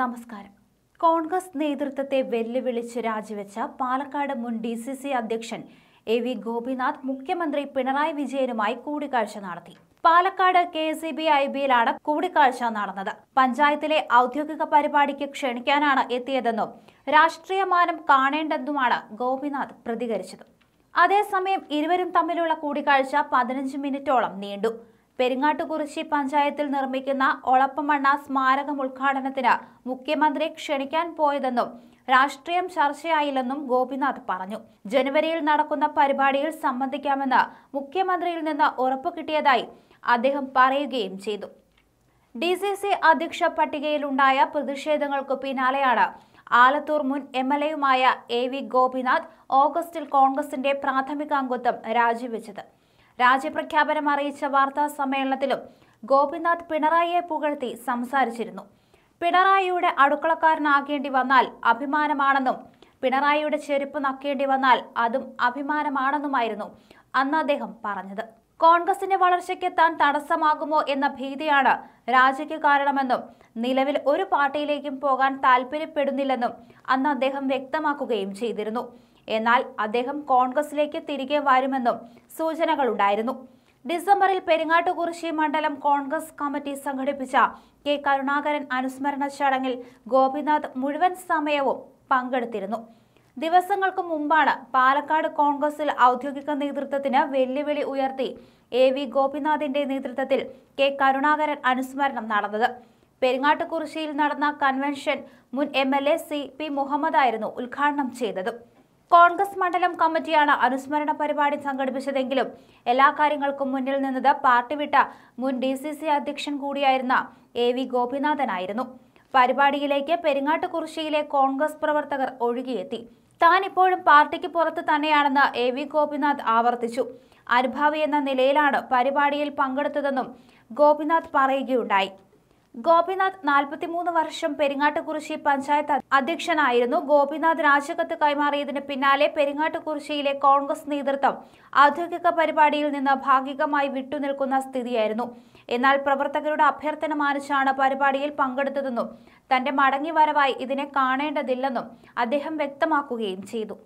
നമസ്കാരം കോൺഗ്രസ് നേതൃത്വത്തെ വെല്ലുവിളിച്ച് രാജിവെച്ച പാലക്കാട് മുൻ ഡി സി സി അധ്യക്ഷൻ എ വി ഗോപിനാഥ് മുഖ്യമന്ത്രി പിണറായി വിജയനുമായി കൂടിക്കാഴ്ച നടത്തി Palakkad K C B I ബിയിലാണ് കൂടിക്കാഴ്ച നടന്നത് പഞ്ചായത്തിലെ ഔദ്യോഗിക പരിപാടിക്ക് ക്ഷണിക്കാനാണ് എത്തിയതെന്നും രാഷ്ട്രീയമാനം കാണേണ്ടെന്നുമാണ് ഗോപിനാഥ് പ്രതികരിച്ചത് അതേസമയം ഇരുവരും തമ്മിലുള്ള കൂടിക്കാഴ്ച പതിനഞ്ച് മിനിറ്റോളം നീണ്ടു പെരുങ്ങാട്ടുകുറിശ്ശി പഞ്ചായത്തിൽ നിർമ്മിക്കുന്ന ഒളപ്പമണ്ണ സ്മാരകം ഉദ്ഘാടനത്തിന് മുഖ്യമന്ത്രി ക്ഷണിക്കാൻ പോയതെന്നും രാഷ്ട്രീയം ചർച്ചയായില്ലെന്നും ഗോപിനാഥ് പറഞ്ഞു ജനുവരിയിൽ നടക്കുന്ന പരിപാടിയിൽ സംബന്ധിക്കാമെന്ന് മുഖ്യമന്ത്രിയിൽ നിന്ന് ഉറപ്പ് കിട്ടിയതായി അദ്ദേഹം പറയുകയും ചെയ്തു ഡി സി സി അധ്യക്ഷ പട്ടികയിലുണ്ടായ പ്രതിഷേധങ്ങൾക്ക് പിന്നാലെയാണ് ആലത്തൂർ മുൻ എം എൽ എയുമായ എ വി ഗോപിനാഥ് ഓഗസ്റ്റിൽ കോൺഗ്രസിന്റെ പ്രാഥമിക അംഗത്വം രാജിവെച്ചത് രാജ്യപ്രഖ്യാപനം അറിയിച്ച വാർത്താ സമ്മേളനത്തിലും ഗോപിനാഥ് പിണറായിയെ പുകഴ്ത്തി സംസാരിച്ചിരുന്നു പിണറായിയുടെ അടുക്കളക്കാരനാകേണ്ടി വന്നാൽ അഭിമാനമാണെന്നും പിണറായിയുടെ ചെരുപ്പ് നക്കേണ്ടി വന്നാൽ അതും അഭിമാനമാണെന്നുമായിരുന്നു അന്ന് അദ്ദേഹം പറഞ്ഞത് കോൺഗ്രസിന്റെ വളർച്ചയ്ക്ക് താൻ തടസ്സമാകുമോ എന്ന ഭീതിയാണ് രാജിക്ക് കാരണമെന്നും നിലവിൽ ഒരു പാർട്ടിയിലേക്കും പോകാൻ താൽപ്പര്യപ്പെടുന്നില്ലെന്നും അന്ന് അദ്ദേഹം വ്യക്തമാക്കുകയും ചെയ്തിരുന്നു എന്നാൽ അദ്ദേഹം കോൺഗ്രസിലേക്ക് തിരികെ വരുമെന്നും സൂചനകളുണ്ടായിരുന്നു ഡിസംബറിൽ പെരിങ്ങാട്ടുകുറിശി മണ്ഡലം കോൺഗ്രസ് കമ്മിറ്റി സംഘടിപ്പിച്ച കെ കരുണാകരൻ അനുസ്മരണ ചടങ്ങിൽ ഗോപിനാഥ് മുഴുവൻ സമയവും പങ്കെടുത്തിരുന്നു ദിവസങ്ങൾക്ക് മുമ്പാണ് പാലക്കാട് കോൺഗ്രസിൽ ഔദ്യോഗിക നേതൃത്വത്തിന് വെല്ലുവിളി ഉയർത്തി എ വി ഗോപിനാഥിന്റെ നേതൃത്വത്തിൽ കെ കരുണാകരൻ അനുസ്മരണം നടന്നത് പെരിങ്ങാട്ടുകുറിശിയിൽ നടന്ന കൺവെൻഷൻ മുൻ M L A C P മുഹമ്മദായിരുന്നു ഉദ്ഘാടനം ചെയ്തത് കോൺഗ്രസ് മണ്ഡലം കമ്മിറ്റിയാണ് അനുസ്മരണ പരിപാടി സംഘടിപ്പിച്ചതെങ്കിലും എല്ലാ കാര്യങ്ങൾക്കും മുന്നിൽ നിന്നത് പാർട്ടി വിട്ട മുൻ ഡി സി സി അധ്യക്ഷൻ കൂടിയായിരുന്ന എ വി ഗോപിനാഥനായിരുന്നു പരിപാടിയിലേക്ക് പെരിങ്ങാട്ടുകുറിശ്ശിയിലെ കോൺഗ്രസ് പ്രവർത്തകർ ഒഴുകിയെത്തി താൻ ഇപ്പോഴും പാർട്ടിക്ക് പുറത്ത് തന്നെയാണെന്ന് എ വി ഗോപിനാഥ് ആവർത്തിച്ചു അനുഭാവി എന്ന നിലയിലാണ് പരിപാടിയിൽ പങ്കെടുത്തതെന്നും ഗോപിനാഥ് പറയുകയുണ്ടായി ഗോപിനാഥ് നാൽപ്പത്തിമൂന്ന് വർഷം പെരിങ്ങാട്ടുകുറിശി പഞ്ചായത്ത് അധ്യക്ഷനായിരുന്നു ഗോപിനാഥ് രാജകത്ത് കൈമാറിയതിന് പിന്നാലെ പെരിങ്ങാട്ടുകുറിശിയിലെ കോൺഗ്രസ് നേതൃത്വം ഔദ്യോഗിക പരിപാടിയിൽ നിന്ന് ഭാഗികമായി വിട്ടുനിൽക്കുന്ന സ്ഥിതിയായിരുന്നു എന്നാൽ പ്രവർത്തകരുടെ അഭ്യർത്ഥന മാനിച്ചാണ് പരിപാടിയിൽ പങ്കെടുത്തതെന്നും തന്റെ മടങ്ങിവരവായി ഇതിനെ കാണേണ്ടതില്ലെന്നും അദ്ദേഹം വ്യക്തമാക്കുകയും ചെയ്തു